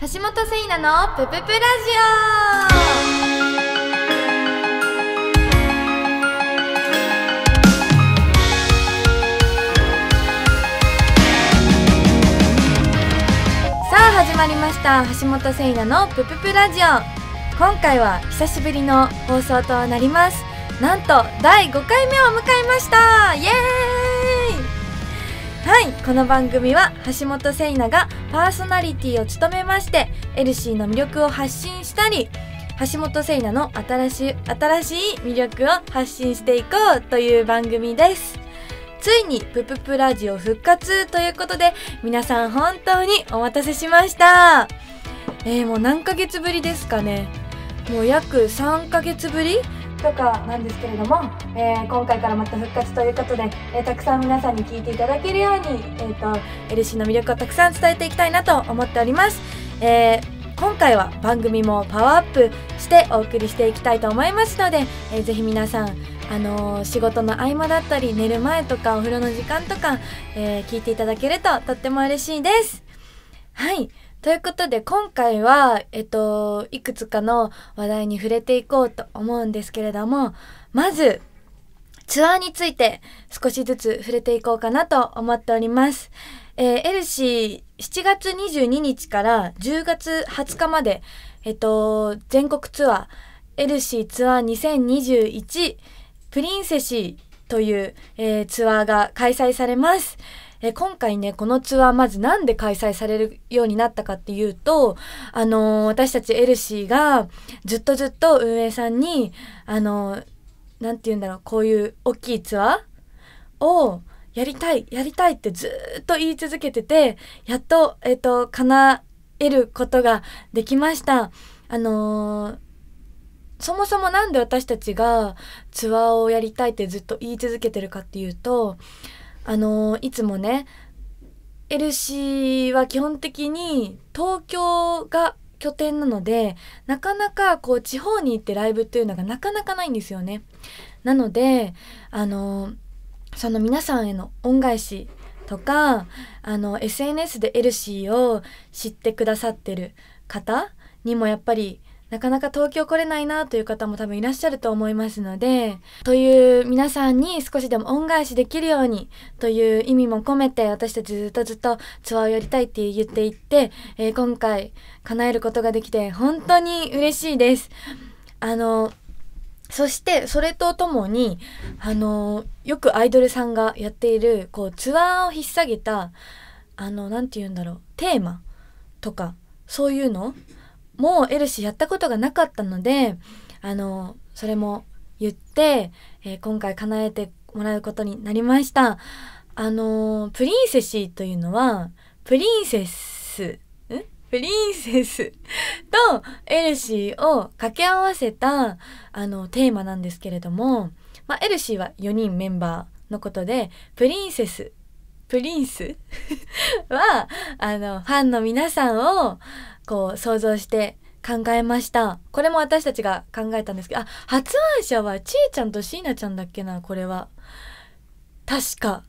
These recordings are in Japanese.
橋本聖奈のプププラジオさあ始まりました橋本聖奈のプププラジオ今回は久しぶりの放送となりますなんと第5回目を迎えましたイエーイはいこの番組は橋本聖奈がパーソナリティを務めましてエルシーの魅力を発信したり橋本聖奈の新しい新しい魅力を発信していこうという番組ですついにぷぷぷラジオ復活ということで皆さん本当にお待たせしましたえー、もう何ヶ月ぶりですかねもう約3ヶ月ぶりとかなんですけれども、えー、今回からまた復活ということで、えー、たくさん皆さんに聞いていただけるように、えーと、LC の魅力をたくさん伝えていきたいなと思っております、えー、今回は番組もパワーアップしてお送りしていきたいと思いますので、えー、ぜひ皆さんあのー、仕事の合間だったり寝る前とかお風呂の時間とか、えー、聞いていただけるととっても嬉しいですはいということで今回は、えっと、いくつかの話題に触れていこうと思うんですけれどもまずツアーについて少しずつ触れていこうかなと思っております。えー、エルシー7月22日から10月20日まで、えっと、全国ツアーエルシーツアー2021プリンセシーという、えー、ツアーが開催されます。え今回ね、このツアーまずなんで開催されるようになったかっていうと、あのー、私たちエルシーがずっとずっと運営さんに、あのー、なんて言うんだろう、こういう大きいツアーを、やりたい、やりたいってずっと言い続けてて、やっと、えっ、ー、と、叶えることができました。あのー、そもそもなんで私たちがツアーをやりたいってずっと言い続けてるかっていうと、あのいつもねエルシーは基本的に東京が拠点なのでなかなかこう地方に行ってライブというのがなかなかないんですよね。なのであのその皆さんへの恩返しとかあの SNS でエルシーを知ってくださってる方にもやっぱりなかなか東京来れないなという方も多分いらっしゃると思いますので、という皆さんに少しでも恩返しできるようにという意味も込めて私たちずっとずっとツアーをやりたいって言っていって、えー、今回叶えることができて本当に嬉しいです。あの、そしてそれとともに、あの、よくアイドルさんがやっているこうツアーを引っ提げた、あの、なんて言うんだろう、テーマとか、そういうのもエルシーやったことがなかったのであのそれも言って、えー、今回叶えてもらうことになりましたあのプリンセシーというのはプリンセスプリンセス とエルシーを掛け合わせたあのテーマなんですけれども、まあ、エルシーは4人メンバーのことでプリンセスプリンス はあのファンの皆さんをこう想像して考えましたこれも私たちが考えたんですけどあ発案者はちえちゃんと椎名ちゃんだっけなこれは確か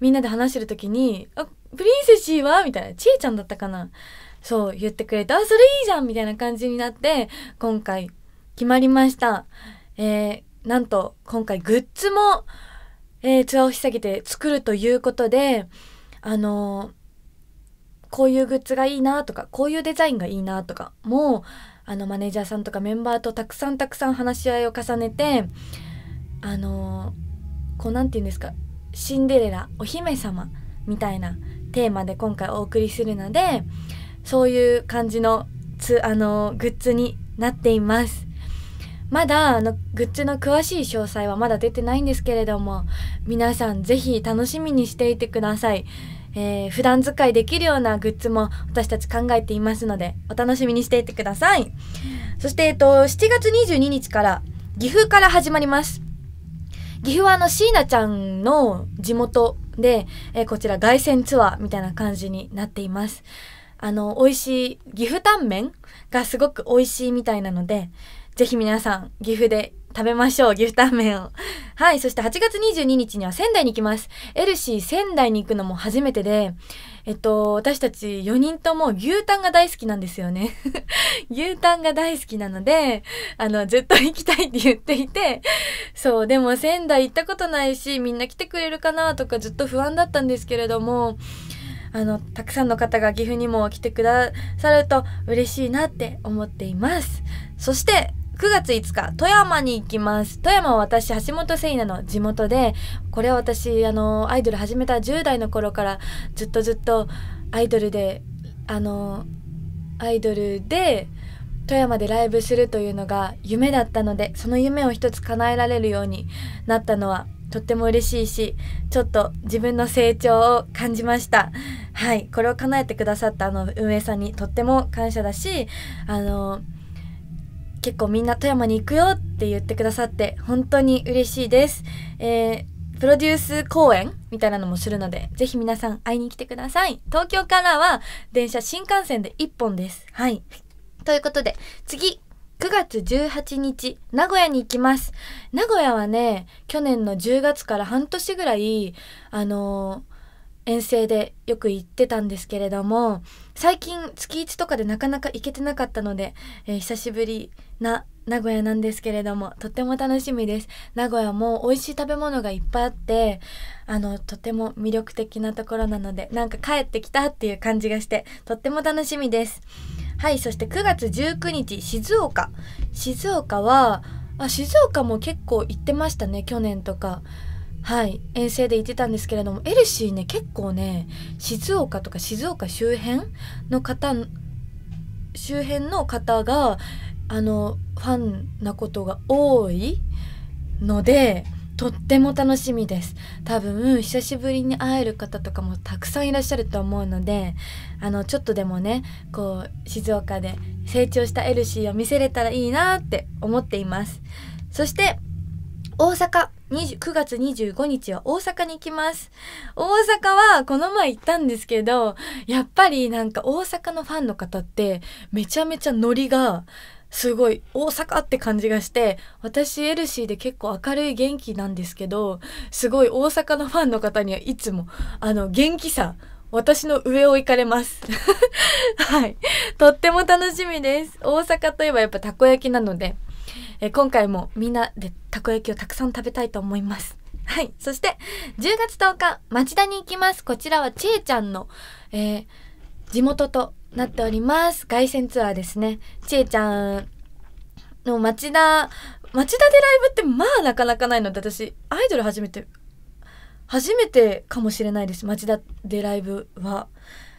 みんなで話してる時に「あプリンセシーは?」みたいなちえちゃんだったかなそう言ってくれて「あそれいいじゃん!」みたいな感じになって今回決まりましたえー、なんと今回グッズも、えー、ツアーを引き下げて作るということであのーこういうグッズがいいなとかこういうデザインがいいなとかもあのマネージャーさんとかメンバーとたくさんたくさん話し合いを重ねてあのこう何て言うんですかシンデレラお姫様みたいなテーマで今回お送りするのでそういう感じのつあのグッズになっています。まだあのグッズの詳しい詳細はまだ出てないんですけれども皆さん是非楽しみにしていてください。えー、普段使いできるようなグッズも私たち考えていますのでお楽しみにしていてくださいそして、えっと、7月22日から岐阜から始まります岐阜はあの椎名ちゃんの地元で、えー、こちら凱旋ツアーみたいな感じになっていますあの美味しい岐阜タンメンがすごく美味しいみたいなのでぜひ皆さん岐阜で食べましょう、牛タン麺を。はい、そして8月22日には仙台に行きます。エルシー仙台に行くのも初めてで、えっと、私たち4人とも牛タンが大好きなんですよね。牛タンが大好きなので、あの、ずっと行きたいって言っていて、そう、でも仙台行ったことないし、みんな来てくれるかなとかずっと不安だったんですけれども、あの、たくさんの方が岐阜にも来てくださると嬉しいなって思っています。そして、9月5日富山に行きます富山は私橋本聖奈の地元でこれは私あのアイドル始めた10代の頃からずっとずっとアイドルであのアイドルで富山でライブするというのが夢だったのでその夢を一つ叶えられるようになったのはとっても嬉しいしちょっと自分の成長を感じましたはいこれを叶えてくださったあの運営さんにとっても感謝だしあの結構みんな富山に行くよって言ってくださって本当に嬉しいです。えー、プロデュース公演みたいなのもするので、ぜひ皆さん会いに来てください。東京からは電車新幹線で1本です。はい。ということで、次、9月18日、名古屋に行きます。名古屋はね、去年の10月から半年ぐらい、あのー、遠征でよく行ってたんですけれども、最近月1とかでなかなか行けてなかったので、えー、久しぶりな名古屋なんですけれどもとっても楽しみです名古屋も美味しい食べ物がいっぱいあってあのとても魅力的なところなのでなんか帰ってきたっていう感じがしてとっても楽しみですはいそして9月19日静岡静岡はあ静岡も結構行ってましたね去年とかはい遠征で行ってたんですけれどもエルシーね結構ね静岡とか静岡周辺の方周辺の方があのファンなことが多いのでとっても楽しみです多分久しぶりに会える方とかもたくさんいらっしゃると思うのであのちょっとでもねこう静岡で成長したエルシーを見せれたらいいなって思っていますそして大阪9月25日は大阪に行きます大阪はこの前行ったんですけどやっぱりなんか大阪のファンの方ってめちゃめちゃノリがすごい大阪って感じがして私エルシーで結構明るい元気なんですけどすごい大阪のファンの方にはいつもあの元気さ私の上を行かれます はいとっても楽しみです大阪といえばやっぱたこ焼きなのでえ今回もみんなでたこ焼きをたくさん食べたいと思います。はい。そして、10月10日、町田に行きます。こちらはちえちゃんの、えー、地元となっております。凱旋ツアーですね。ちえちゃんの町田、町田でライブってまあなかなかないので、私、アイドル初めて、初めてかもしれないです。町田でライブは。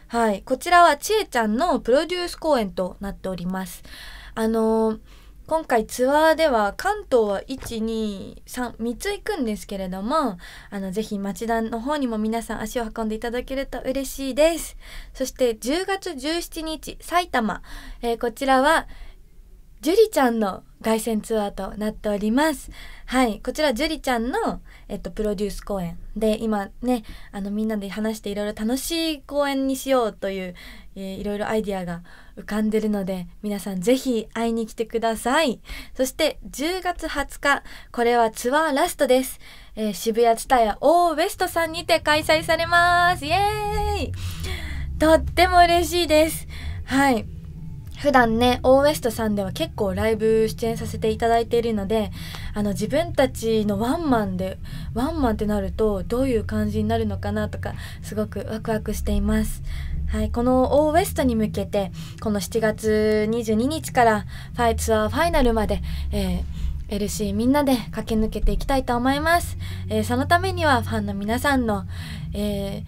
はい。こちらはちえちゃんのプロデュース公演となっております。あのー今回ツアーでは関東は1233つ行くんですけれどもあのぜひ町田の方にも皆さん足を運んでいただけると嬉しいですそして10月17日埼玉、えー、こちらはジュリちゃんの凱旋ツアーとなっております。はい。こちら、ジュリちゃんの、えっと、プロデュース公演で、今ね、あの、みんなで話していろいろ楽しい公演にしようという、えー、いろいろアイディアが浮かんでるので、皆さんぜひ会いに来てください。そして、10月20日、これはツアーラストです。えー、渋谷ツタヤオーウェストさんにて開催されます。イエーイとっても嬉しいです。はい。普段ね、オーウエストさんでは結構ライブ出演させていただいているので、あの自分たちのワンマンで、ワンマンってなるとどういう感じになるのかなとか、すごくワクワクしています。はい、このオーウエストに向けて、この7月22日からファイツアーファイナルまで、えー LC みんなで駆け抜けていきたいと思います。えー、そのためにはファンの皆さんの、え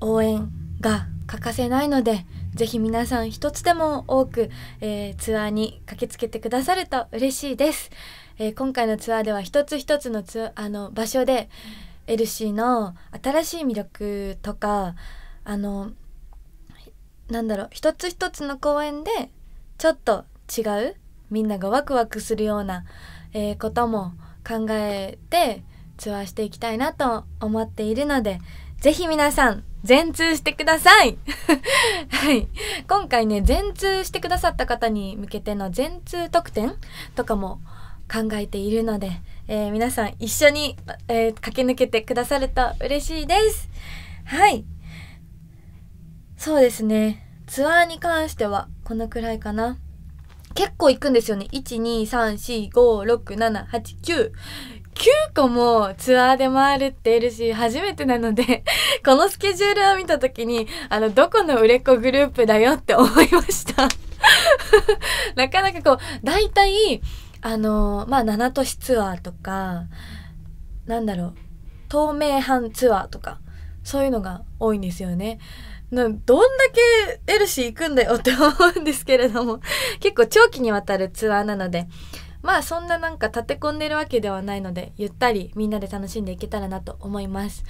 ー、応援が欠かせないので、ぜひ皆さん一つでも多く、えー、ツアーに駆けつけてくださると嬉しいです。えー、今回のツアーでは一つ一つのツあの場所でエルシーの新しい魅力とかあのなんだろう一つ一つの公演でちょっと違うみんながワクワクするような、えー、ことも考えてツアーしていきたいなと思っているのでぜひ皆さん、全通してください はい。今回ね、全通してくださった方に向けての全通特典とかも考えているので、えー、皆さん一緒に、えー、駆け抜けてくださると嬉しいです。はい。そうですね。ツアーに関してはこのくらいかな。結構行くんですよね。1、2、3、4、5、6、7、8、9。9個もツアーで回るってエルシー初めてなので このスケジュールを見た時にあのどこの売れっ子グループだよって思いました なかなかこう大体あのまあ7都市ツアーとかなんだろう東名阪ツアーとかそういうのが多いんですよね。どんだけエルシー行くんだよって思うんですけれども結構長期にわたるツアーなのでまあそんななんか立て込んでるわけではないのでゆったりみんなで楽しんでいけたらなと思います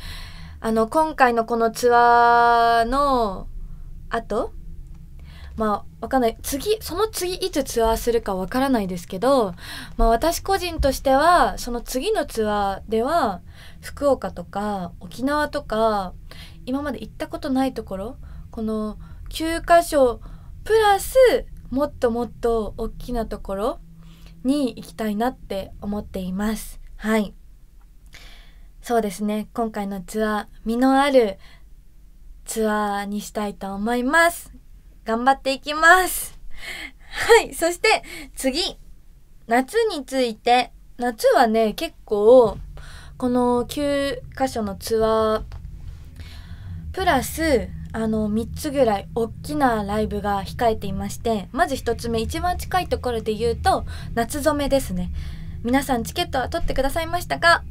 あの今回のこのツアーのあとまあわかんない次その次いつツアーするかわからないですけど、まあ、私個人としてはその次のツアーでは福岡とか沖縄とか今まで行ったことないところこの9箇所プラスもっともっと大きなところに行きたいなって思っています。はい。そうですね。今回のツアー、実のあるツアーにしたいと思います。頑張っていきます。はい。そして次、夏について。夏はね、結構、この9箇所のツアー、プラスあの3つぐらい大きなライブが控えていましてまず1つ目一番近いところで言うと夏染めですね皆さんチケットは取ってくださいましたか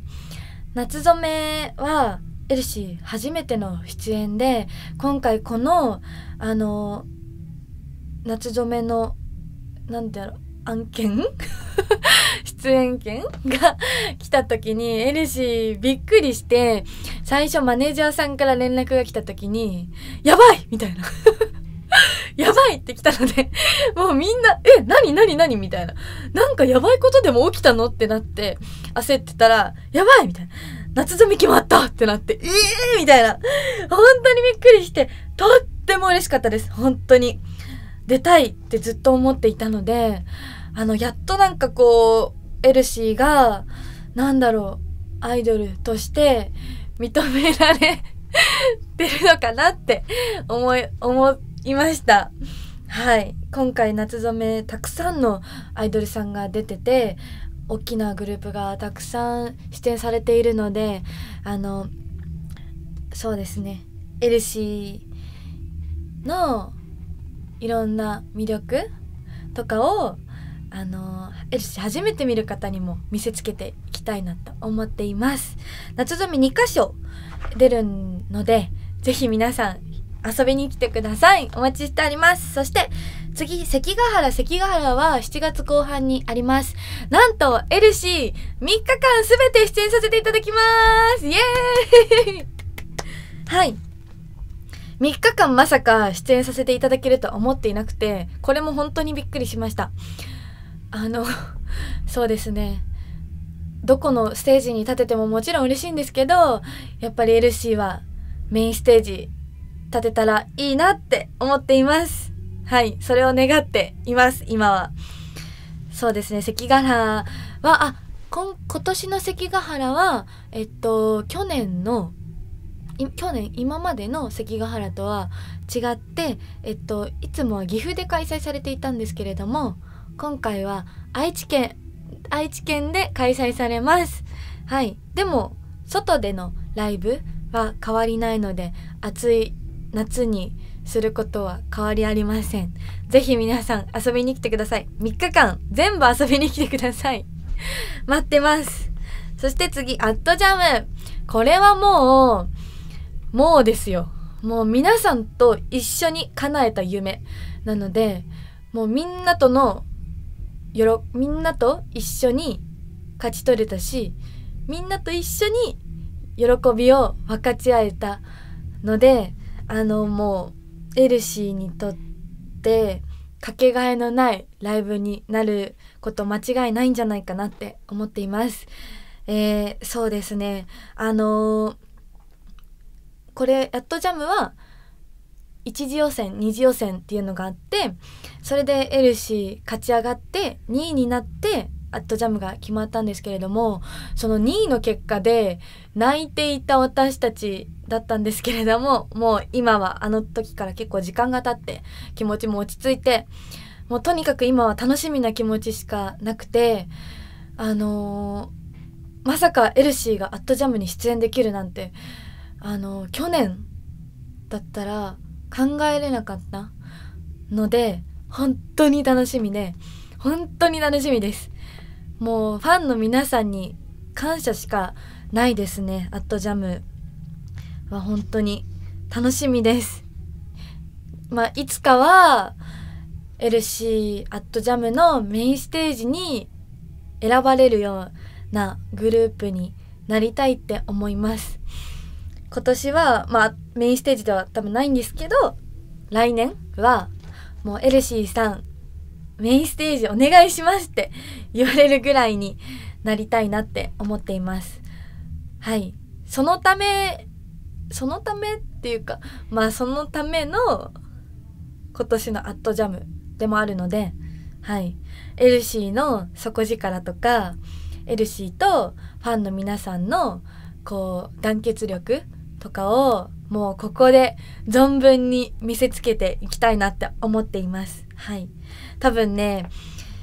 夏染めはエルシー初めての出演で今回このあの夏染めの何だろう案件 出演権が来た時にエルシーびっくりして最初マネージャーさんから連絡が来た時に「やばい!」みたいな やばいって来たのでもうみんな、え、なになになにみたいな。なんかやばいことでも起きたのってなって、焦ってたら、やばいみたいな。夏染み決まったってなって、ええー、みたいな。本当にびっくりして、とっても嬉しかったです。本当に。出たいってずっと思っていたので、あの、やっとなんかこう、エルシーがなんだろうアイドルとして認められ てるのかなって思い思いました。はい今回夏染めたくさんのアイドルさんが出てて大きなグループがたくさん出演されているのであのそうですねエルシーのいろんな魅力とかをあのエルシー初めて見る方にも見せつけていきたいなと思っています夏ゾミ2箇所出るのでぜひ皆さん遊びに来てくださいお待ちしておりますそして次関ヶ原関ヶ原は7月後半にありますなんとエルシー3日間すべて出演させていただきますイエーイ はい3日間まさか出演させていただけるとは思っていなくてこれも本当にびっくりしましたあのそうですねどこのステージに立ててももちろん嬉しいんですけどやっぱりエルシーはメインステージ立てたらいいなって思っていますはいそれを願っています今はそうですね関ヶ原はあん、今年の関ヶ原はえっと去年の去年今までの関ヶ原とは違って、えっと、いつもは岐阜で開催されていたんですけれども今回は愛知県愛知県で開催されますはいでも外でのライブは変わりないので暑い夏にすることは変わりありませんぜひ皆さん遊びに来てください3日間全部遊びに来てください 待ってますそして次アットジャムこれはもうもうですよもう皆さんと一緒に叶えた夢なのでもうみんなとのよみんなと一緒に勝ち取れたしみんなと一緒に喜びを分かち合えたのであのもうエルシーにとってかけがえのないライブになること間違いないんじゃないかなって思っています。えー、そうですねあのー、これ「やっとジャムは1次予選2次予選っていうのがあってそれでエルシー勝ち上がって2位になってアットジャムが決まったんですけれどもその2位の結果で泣いていた私たちだったんですけれどももう今はあの時から結構時間が経って気持ちも落ち着いてもうとにかく今は楽しみな気持ちしかなくてあのー、まさかエルシーがアットジャムに出演できるなんてあのー、去年だったら考えれなかったので本当に楽しみで本当に楽しみですもうファンの皆さんに感謝しかないですね「アットジャムは本当に楽しみですまあいつかは LC アットジャムのメインステージに選ばれるようなグループになりたいって思います今年はまあメインステージでは多分ないんですけど来年はもうエルシーさんメインステージお願いしますって 言われるぐらいになりたいなって思っています。はい。そのため、そのためっていうか、まあそのための今年のアットジャムでもあるので、はい。エルシーの底力とか、エルシーとファンの皆さんのこう団結力とかをもうここで存分に見せつけていきたいなって思っています。はい、多分ね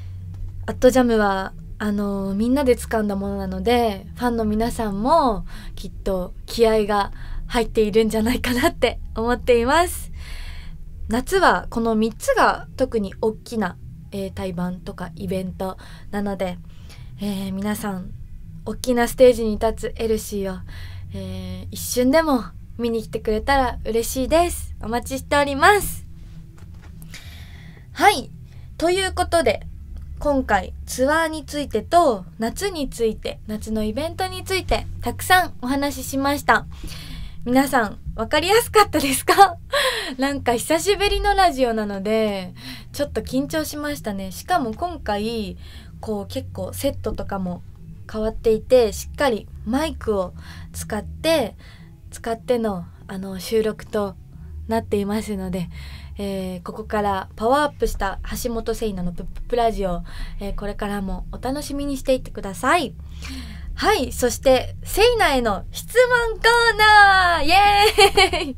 「アットジャムはあのみんなで掴んだものなのでファンの皆さんもきっと気合が入っているんじゃないかなって思っています夏はこの3つが特に大きな、え対バンとかイベントなので、えー、皆さん大きなステージに立つエルシーをえー、一瞬でも見に来てくれたら嬉しいです。お待ちしております。はい。ということで、今回ツアーについてと夏について、夏のイベントについてたくさんお話ししました。皆さん分かりやすかったですか なんか久しぶりのラジオなのでちょっと緊張しましたねしかも今回こう結構セットとかも変わっていてしっかりマイクを使って使ってのあの収録となっていますので、えー、ここからパワーアップした橋本聖奈のプップラジオ、えー、これからもお楽しみにしていってください。はい、そして聖ナへの質問コーナーイエーイ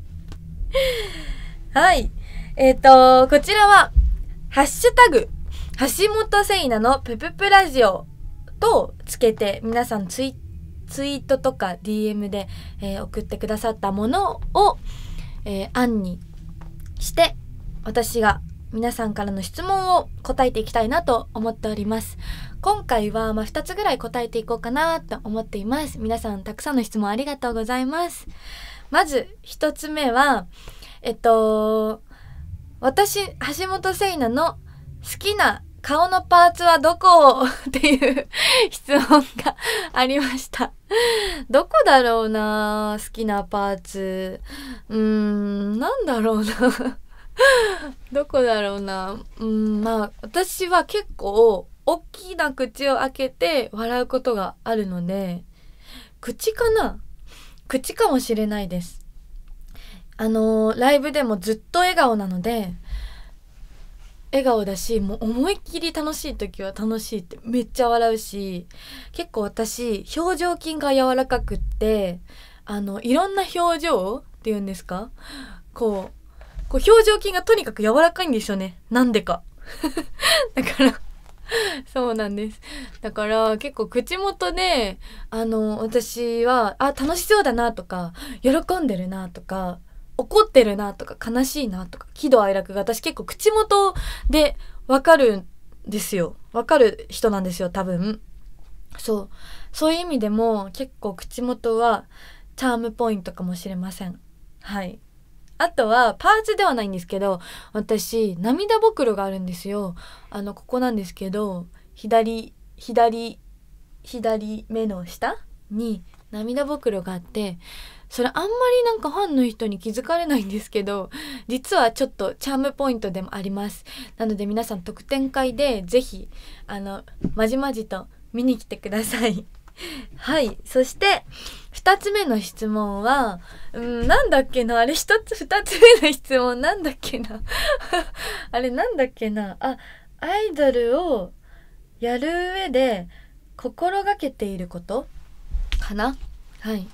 はい、えっ、ー、と、こちらは、ハッシュタグ、橋本聖奈のプププラジオとつけて皆さんツイツイートとか DM で、えー、送ってくださったものを、えー、案にして私が皆さんからの質問を答えていきたいなと思っております。今回は、まあ、2つぐらい答えていこうかなと思っています。皆さんたくさんの質問ありがとうございます。まず1つ目は、えっと、私、橋本聖奈の好きな顔のパーツはどこっていう質問がありましたどこだろうな好きなパーツ。うーん、なんだろうな。どこだろうな。うん、まあ、私は結構、大きな口を開けて笑うことがあるので、口かな口かもしれないです。あのー、ライブでもずっと笑顔なので、笑顔だしもう思いっきり楽しい時は楽しいってめっちゃ笑うし結構私表情筋が柔らかくってあのいろんな表情っていうんですかこうこう表情筋がとにかく柔らかいんですよねなんでか だからそうなんです。だから結構口元で、あの、私は、あ、楽しそうだなとか、喜んでるなとか、怒ってるなとか悲しいなとか喜怒哀楽が私結構口元でわかるんですよわかる人なんですよ多分そうそういう意味でも結構口元はチャームポイントかもしれませんはいあとはパーツではないんですけど私涙袋があるんですよあのここなんですけど左左左目の下に涙袋があってそれあんまりなんかファンの人に気づかれないんですけど実はちょっとチャームポイントでもありますなので皆さん特典会で是非あのまじまじと見に来てください はいそして2つ目の質問は、うん、なんだっけなあれ1つ2つ目の質問なんだっけな あれなんだっけなあアイドルをやる上で心がけていることかなはい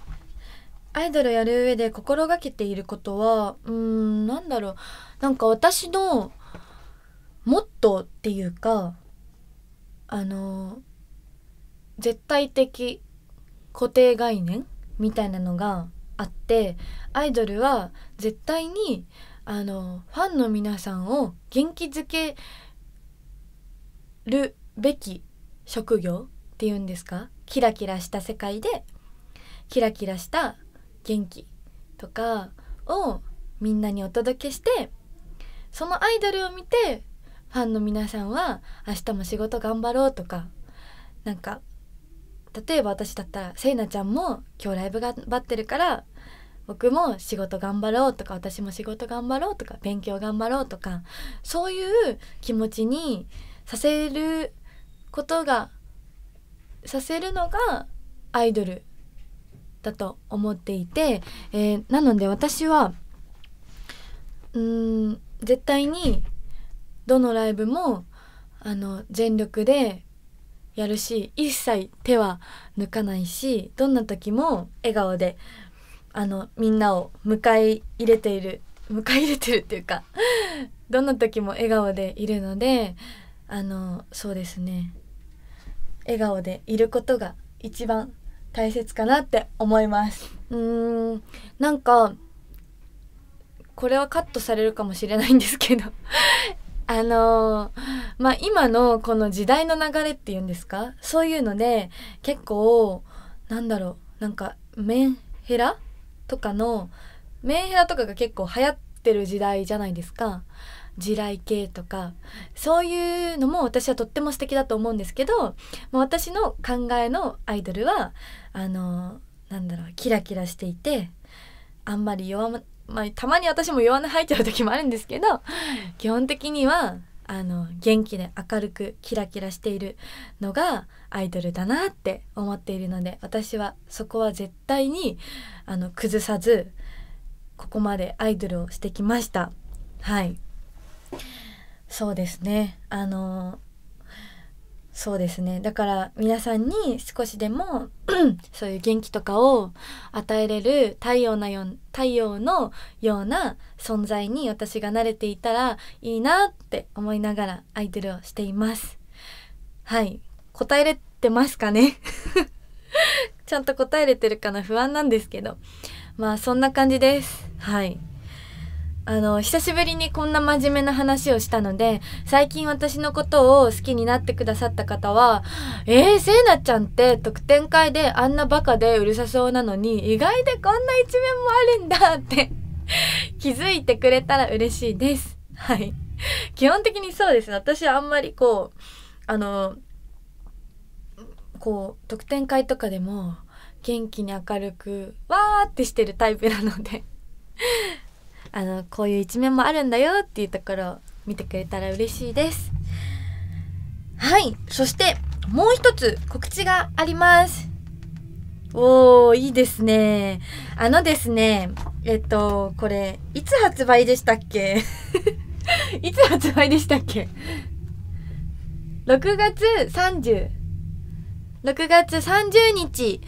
アイドルやる上で心がけていることはうーんなんだろうなんか私のモットーっていうかあの絶対的固定概念みたいなのがあってアイドルは絶対にあのファンの皆さんを元気づけるべき職業っていうんですかキラキラした世界でキラキラした元気とかをみんなにお届けしてそのアイドルを見てファンの皆さんは明日も仕事頑張ろうとかなんか例えば私だったらせいなちゃんも今日ライブ頑張ってるから僕も仕事頑張ろうとか私も仕事頑張ろうとか勉強頑張ろうとかそういう気持ちにさせることがさせるのがアイドルだと思っていて、えー、なので私はうん絶対にどのライブもあの全力でやるし一切手は抜かないしどんな時も笑顔であのみんなを迎え入れている迎え入れてるっていうか どんな時も笑顔でいるのであのそうですね笑顔でいることが一番大切かなって思いますうんなんかこれはカットされるかもしれないんですけど あのー、まあ今のこの時代の流れっていうんですかそういうので結構なんだろうなんかメンヘラとかのメンヘラとかが結構流行ってる時代じゃないですか地雷系とかそういうのも私はとっても素敵だと思うんですけど私の考えのアイドルはあのなんだろうキラキラしていてあんまり弱ま、まあ、たまに私も弱音吐いちゃう時もあるんですけど基本的にはあの元気で明るくキラキラしているのがアイドルだなって思っているので私はそこは絶対にあの崩さずここまでアイドルをしてきましたはいそうですねあのそうですねだから皆さんに少しでも そういう元気とかを与えれる太陽のよう太陽のような存在に私が慣れていたらいいなって思いながらアイドルをしていますはい答えれてますかね ちゃんと答えれてるかな不安なんですけどまあそんな感じですはいあの久しぶりにこんな真面目な話をしたので最近私のことを好きになってくださった方は「えー、せいなちゃんって特典会であんなバカでうるさそうなのに意外でこんな一面もあるんだ」って 気づいてくれたら嬉しいです。はい。基本的にそうですね。私はあんまりこう、あの、こう、特典会とかでも元気に明るく、わーってしてるタイプなのであのこういう一面もあるんだよっていうところを見てくれたら嬉しいですはいそしてもう一つ告知がありますおーいいですねあのですねえっとこれいつ発売でしたっけ いつ発売でしたっけ6月306月30日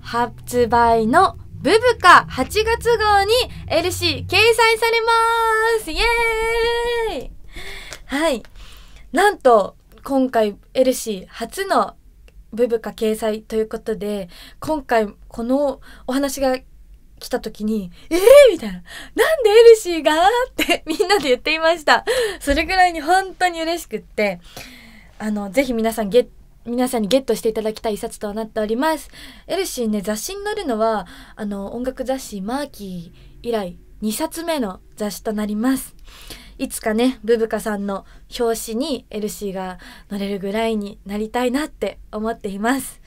発売のブブカ8月号に LC 掲載されますイエーイはい。なんと、今回 LC 初のブブカ掲載ということで、今回このお話が来た時に、えーみたいな。なんでエルシーがって みんなで言っていました。それぐらいに本当に嬉しくって、あの、ぜひ皆さんゲッ皆さんにゲットしていただきたい一冊となっております。エルシーね、雑誌に載るのは、あの、音楽雑誌マーキー以来2冊目の雑誌となります。いつかね、ブブカさんの表紙にエルシーが乗れるぐらいになりたいなって思っています。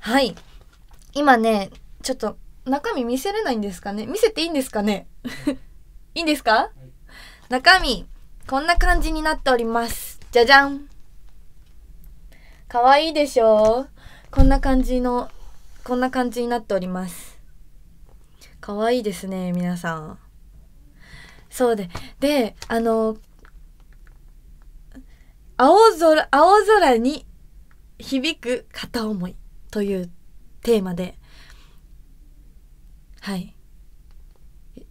はい。今ね、ちょっと中身見せれないんですかね見せていいんですかね いいんですか、はい、中身、こんな感じになっております。じゃじゃんかわいいでしょうこんな感じの、こんな感じになっております。かわいですね、皆さん。そうで、で、あの、青空、青空に響く片思いというテーマで、はい。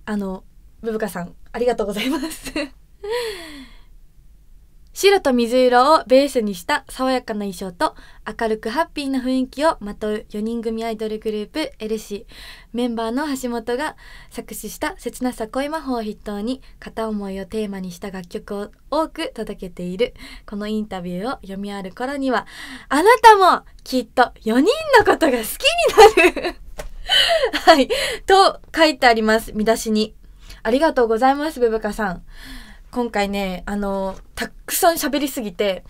あの、ブブカさん、ありがとうございます。白と水色をベースにした爽やかな衣装と明るくハッピーな雰囲気をまとう4人組アイドルグループエルシーメンバーの橋本が作詞した切なさ恋魔法を筆頭に片思いをテーマにした楽曲を多く届けているこのインタビューを読みある頃にはあなたもきっと4人のことが好きになる はいと書いてあります見出しにありがとうございますブブカさん今回ねあのたくさん喋りすぎて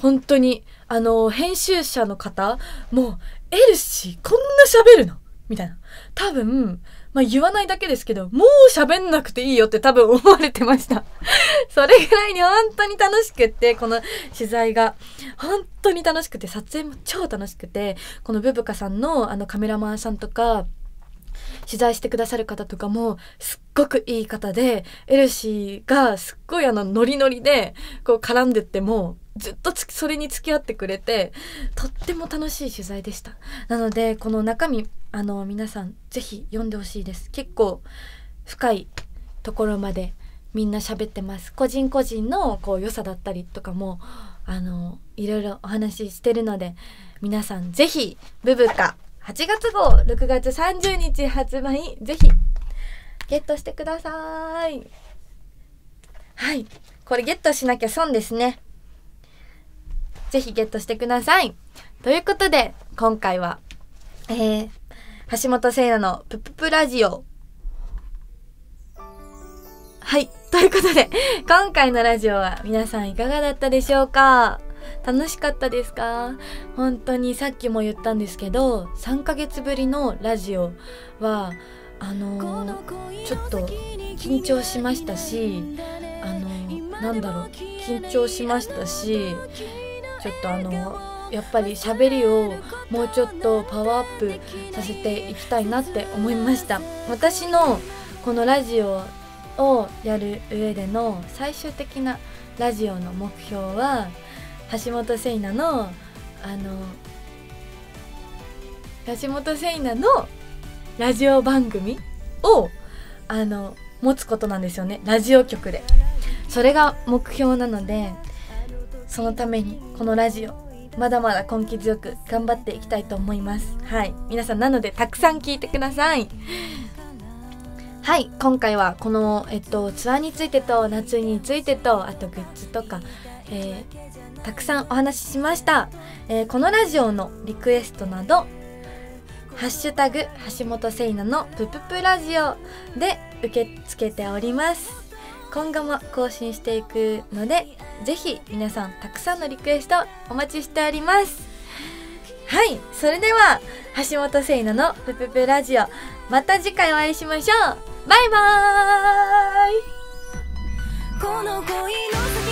本当にあの編集者の方もうエルシーこんな喋るのみたいな多分まあ言わないだけですけどもう喋んなくていいよって多分思われてました それぐらいに本当に楽しくってこの取材が本当に楽しくて撮影も超楽しくてこのブブカさんのあのカメラマンさんとか取材してくださる方とかもすっごくいい方でエルシーがすっごいあのノリノリでこう絡んでってもずっとそれに付き合ってくれてとっても楽しい取材でしたなのでこの中身あの皆さん是非読んでほしいです結構深いところまでみんな喋ってます個人個人のこう良さだったりとかもあのいろいろお話ししてるので皆さん是非ブブカ8月号6月30日発売ぜひゲットしてくださいはいこれゲットしなきゃ損ですねぜひゲットしてくださいということで今回はえー、橋本聖奈の「ぷぷぷラジオ」はいということで今回のラジオは皆さんいかがだったでしょうか楽しかったですか本当にさっきも言ったんですけど3ヶ月ぶりのラジオはあのー、ちょっと緊張しましたしあのー、なんだろう緊張しましたしちょっとあのー、やっぱり喋りをもうちょっとパワーアップさせていきたいなって思いました私のこのラジオをやる上での最終的なラジオの目標は橋本聖奈のあの橋本聖奈のラジオ番組をあの持つことなんですよねラジオ局でそれが目標なのでそのためにこのラジオまだまだ根気強く頑張っていきたいと思いますはい皆さんなのでたくさん聞いてくださいはい今回はこの、えっと、ツアーについてと夏についてとあとグッズとか、えー、たくさんお話ししました、えー、このラジオのリクエストなど「ハッシュタグ橋本聖奈のぷぷぷラジオ」で受け付けております今後も更新していくのでぜひ皆さんたくさんのリクエストお待ちしておりますはいそれでは橋本聖奈のぷぷぷラジオまた次回お会いしましょうバイバーイ